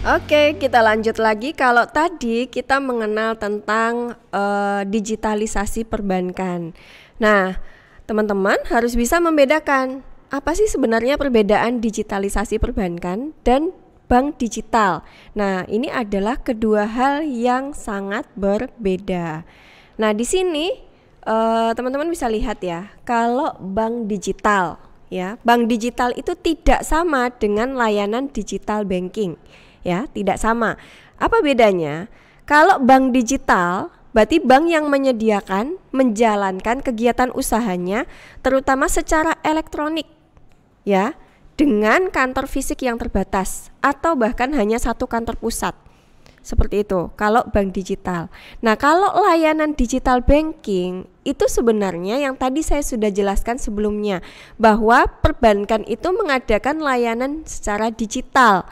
Oke, kita lanjut lagi. Kalau tadi kita mengenal tentang uh, digitalisasi perbankan. Nah, teman-teman harus bisa membedakan apa sih sebenarnya perbedaan digitalisasi perbankan dan bank digital. Nah, ini adalah kedua hal yang sangat berbeda. Nah, di sini eh, teman-teman uh, teman -teman bisa lihat ya, kalau bank digital ya, bank digital itu tidak sama dengan layanan digital banking ya, tidak sama. Apa bedanya? Kalau bank digital berarti bank yang menyediakan menjalankan kegiatan usahanya terutama secara elektronik ya dengan kantor fisik yang terbatas atau bahkan hanya satu kantor pusat seperti itu kalau bank digital. Nah, kalau layanan digital banking itu sebenarnya yang tadi saya sudah jelaskan sebelumnya bahwa perbankan itu mengadakan layanan secara digital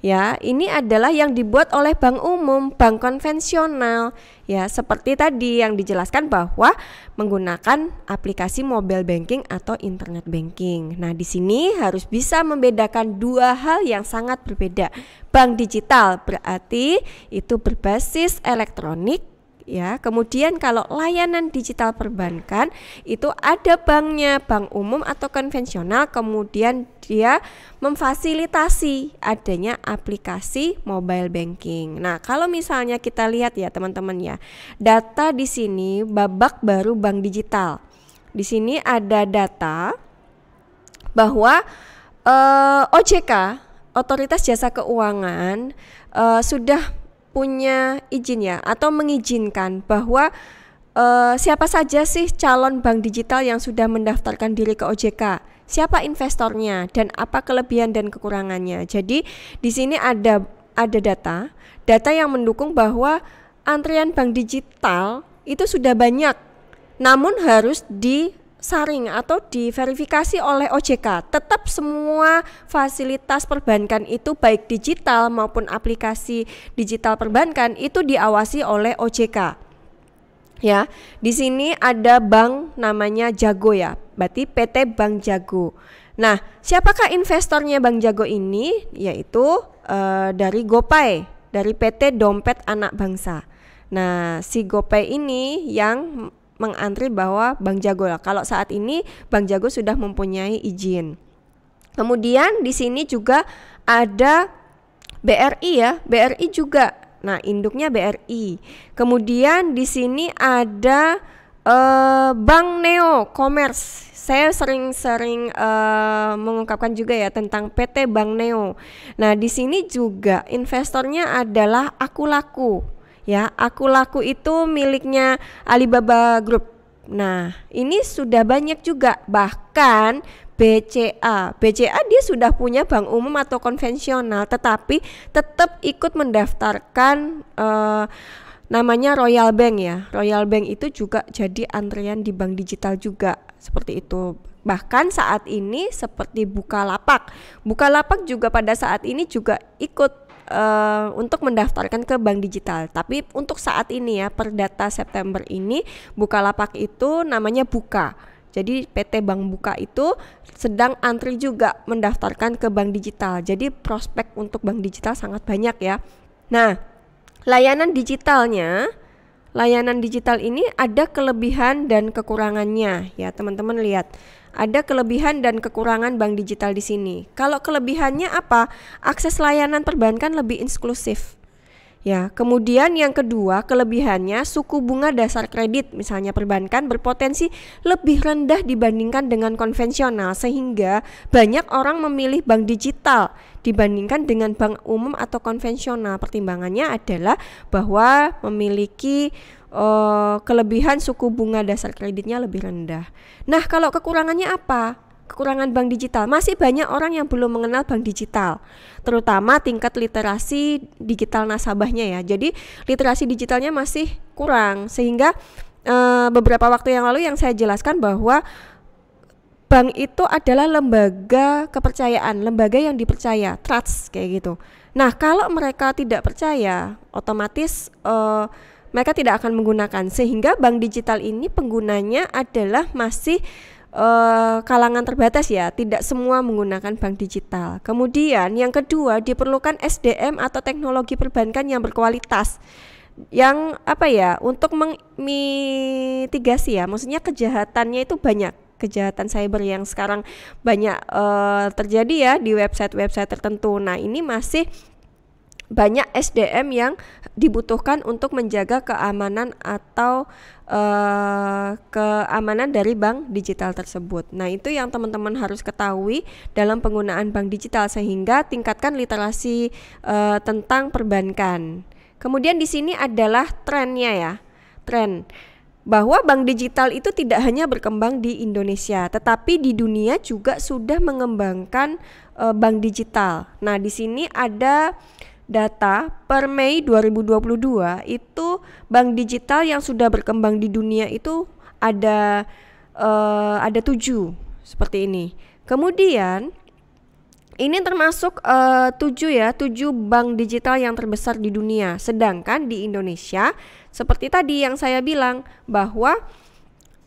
ya ini adalah yang dibuat oleh bank umum, bank konvensional ya seperti tadi yang dijelaskan bahwa menggunakan aplikasi mobile banking atau internet banking. Nah, di sini harus bisa membedakan dua hal yang sangat berbeda. Bank digital berarti itu berbasis elektronik ya. Kemudian kalau layanan digital perbankan itu ada banknya, bank umum atau konvensional, kemudian dia memfasilitasi adanya aplikasi mobile banking. Nah, kalau misalnya kita lihat ya teman-teman ya, data di sini babak baru bank digital. Di sini ada data bahwa eh, OJK Otoritas Jasa Keuangan uh, sudah punya izin ya atau mengizinkan bahwa uh, siapa saja sih calon bank digital yang sudah mendaftarkan diri ke OJK? Siapa investornya dan apa kelebihan dan kekurangannya? Jadi di sini ada ada data, data yang mendukung bahwa antrian bank digital itu sudah banyak. Namun harus di saring atau diverifikasi oleh OJK. Tetap semua fasilitas perbankan itu baik digital maupun aplikasi digital perbankan itu diawasi oleh OJK. Ya, di sini ada bank namanya Jago ya, berarti PT Bank Jago. Nah, siapakah investornya Bank Jago ini? Yaitu e, dari GoPay, dari PT Dompet Anak Bangsa. Nah, si GoPay ini yang mengantri bahwa Bank Jago lah. Kalau saat ini Bank Jago sudah mempunyai izin. Kemudian di sini juga ada BRI ya, BRI juga. Nah, induknya BRI. Kemudian di sini ada uh, eh, Bank Neo Commerce. Saya sering-sering uh, mengungkapkan juga ya tentang PT Bank Neo. Nah, di sini juga investornya adalah Akulaku ya aku laku itu miliknya Alibaba Group nah ini sudah banyak juga bahkan BCA. BCA dia sudah punya bank umum atau konvensional, tetapi tetap ikut mendaftarkan eh, namanya Royal Bank ya. Royal Bank itu juga jadi antrian di bank digital juga seperti itu. Bahkan saat ini seperti Bukalapak. Bukalapak juga pada saat ini juga ikut uh, untuk mendaftarkan ke bank digital. Tapi untuk saat ini ya per data September ini Bukalapak itu namanya Buka. Jadi PT Bank Buka itu sedang antri juga mendaftarkan ke bank digital. Jadi prospek untuk bank digital sangat banyak ya. Nah, layanan digitalnya layanan digital ini ada kelebihan dan kekurangannya ya teman-teman lihat ada kelebihan dan kekurangan bank digital di sini. Kalau kelebihannya apa? Akses layanan perbankan lebih inklusif. Ya, kemudian yang kedua, kelebihannya suku bunga dasar kredit misalnya perbankan berpotensi lebih rendah dibandingkan dengan konvensional sehingga banyak orang memilih bank digital dibandingkan dengan bank umum atau konvensional. Pertimbangannya adalah bahwa memiliki uh, kelebihan suku bunga dasar kreditnya lebih rendah. Nah, kalau kekurangannya apa? Kekurangan bank digital. Masih banyak orang yang belum mengenal bank digital, terutama tingkat literasi digital nasabahnya ya. Jadi, literasi digitalnya masih kurang sehingga e, beberapa waktu yang lalu yang saya jelaskan bahwa bank itu adalah lembaga kepercayaan, lembaga yang dipercaya, trust kayak gitu. Nah, kalau mereka tidak percaya, otomatis E, mereka tidak akan menggunakan sehingga bank digital ini penggunanya adalah masih uh, kalangan terbatas ya, tidak semua menggunakan bank digital. Kemudian yang kedua diperlukan SDM atau teknologi perbankan yang berkualitas yang apa ya untuk mitigasi ya, maksudnya kejahatannya itu banyak kejahatan cyber yang sekarang banyak uh, terjadi ya di website-website tertentu. Nah, ini masih banyak SDM yang dibutuhkan untuk menjaga keamanan atau uh, keamanan dari bank digital tersebut. Nah, itu yang teman-teman harus ketahui dalam penggunaan bank digital sehingga tingkatkan literasi uh, tentang perbankan. Kemudian di sini adalah trennya ya. Tren bahwa bank digital itu tidak hanya berkembang di Indonesia, tetapi di dunia juga sudah mengembangkan uh, bank digital. Nah, di sini ada data per Mei 2022 itu bank digital yang sudah berkembang di dunia itu ada uh, ada tujuh seperti ini. Kemudian ini termasuk uh, tujuh ya tujuh bank digital yang terbesar di dunia. Sedangkan di Indonesia seperti tadi yang saya bilang bahwa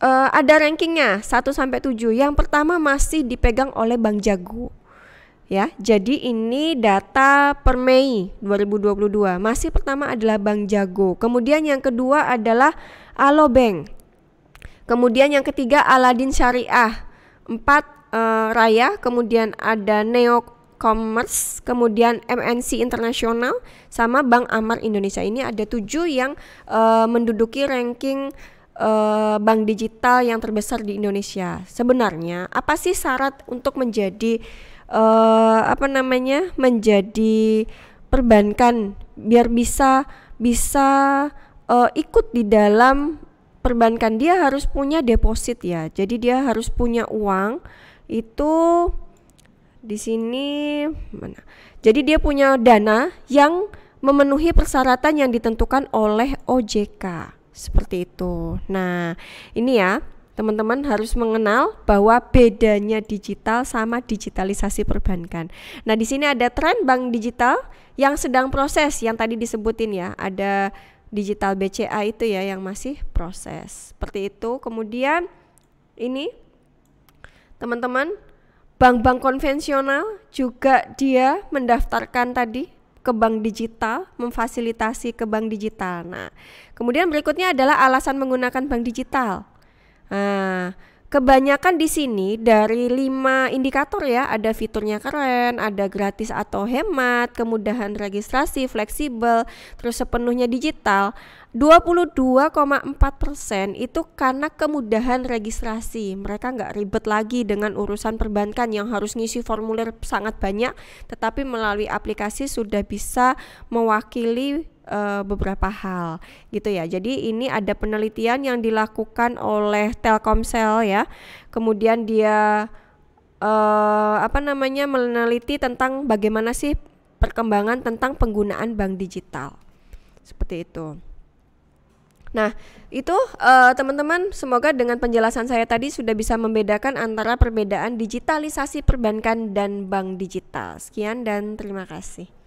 uh, ada rankingnya 1 sampai tujuh Yang pertama masih dipegang oleh Bank Jago ya. Jadi ini data per Mei 2022. Masih pertama adalah Bank Jago. Kemudian yang kedua adalah Bank, Kemudian yang ketiga Aladin Syariah. Empat eh, Raya, kemudian ada Neo Commerce, kemudian MNC Internasional sama Bank Amar Indonesia. Ini ada tujuh yang eh, menduduki ranking eh, bank digital yang terbesar di Indonesia. Sebenarnya apa sih syarat untuk menjadi uh, apa namanya menjadi perbankan biar bisa bisa uh, ikut di dalam perbankan dia harus punya deposit ya. Jadi dia harus punya uang itu di sini mana. Jadi dia punya dana yang memenuhi persyaratan yang ditentukan oleh OJK. Seperti itu. Nah, ini ya teman-teman harus mengenal bahwa bedanya digital sama digitalisasi perbankan. Nah, di sini ada tren bank digital yang sedang proses yang tadi disebutin ya. Ada digital BCA itu ya yang masih proses. Seperti itu. Kemudian ini teman-teman bank-bank konvensional juga dia mendaftarkan tadi ke bank digital, memfasilitasi ke bank digital. Nah, kemudian berikutnya adalah alasan menggunakan bank digital Nah, kebanyakan di sini dari lima indikator ya, ada fiturnya keren, ada gratis atau hemat, kemudahan registrasi, fleksibel, terus sepenuhnya digital. 22,4% itu karena kemudahan registrasi. Mereka nggak ribet lagi dengan urusan perbankan yang harus ngisi formulir sangat banyak, tetapi melalui aplikasi sudah bisa mewakili uh, beberapa hal gitu ya. Jadi ini ada penelitian yang dilakukan oleh Telkomsel ya. Kemudian dia uh, apa namanya meneliti tentang bagaimana sih perkembangan tentang penggunaan bank digital. Seperti itu. Nah, itu eh, teman-teman uh, teman -teman, semoga dengan penjelasan saya tadi sudah bisa membedakan antara perbedaan digitalisasi perbankan dan bank digital. Sekian dan terima kasih.